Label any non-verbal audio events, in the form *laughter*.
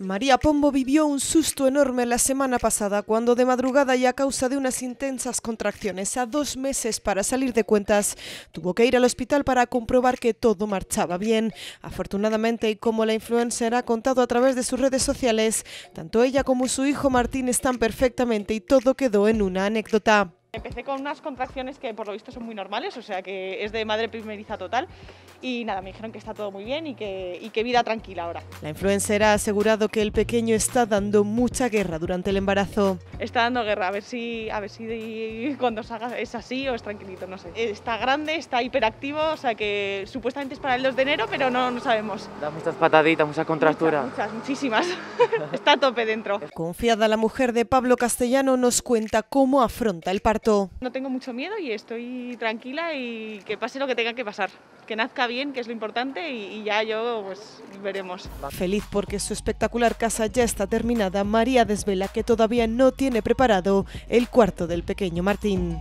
María Pombo vivió un susto enorme la semana pasada cuando de madrugada y a causa de unas intensas contracciones a dos meses para salir de cuentas, tuvo que ir al hospital para comprobar que todo marchaba bien. Afortunadamente, y como la influencer ha contado a través de sus redes sociales, tanto ella como su hijo Martín están perfectamente y todo quedó en una anécdota. Empecé con unas contracciones que por lo visto son muy normales, o sea que es de madre primeriza total y nada, me dijeron que está todo muy bien y que, vida tranquila ahora. La influencer ha asegurado que el pequeño está dando mucha guerra durante el embarazo. Está dando guerra, a ver si, a ver si cuando salga es así o es tranquilito, no sé. Está grande, está hiperactivo, o sea que supuestamente es para el 2 de enero, pero no, no sabemos. Da muchas pataditas, mucha contractura. Muchas, muchas muchísimas. *laughs* está a tope dentro. Confiada la mujer de Pablo Castellano nos cuenta cómo afronta el partido. No tengo mucho miedo y estoy tranquila y que pase lo que tenga que pasar. Que nazca bien, que es lo importante, y, ya yo pues veremos. Feliz porque su espectacular casa ya está terminada, María desvela que todavía no tiene preparado el cuarto del pequeño Martín.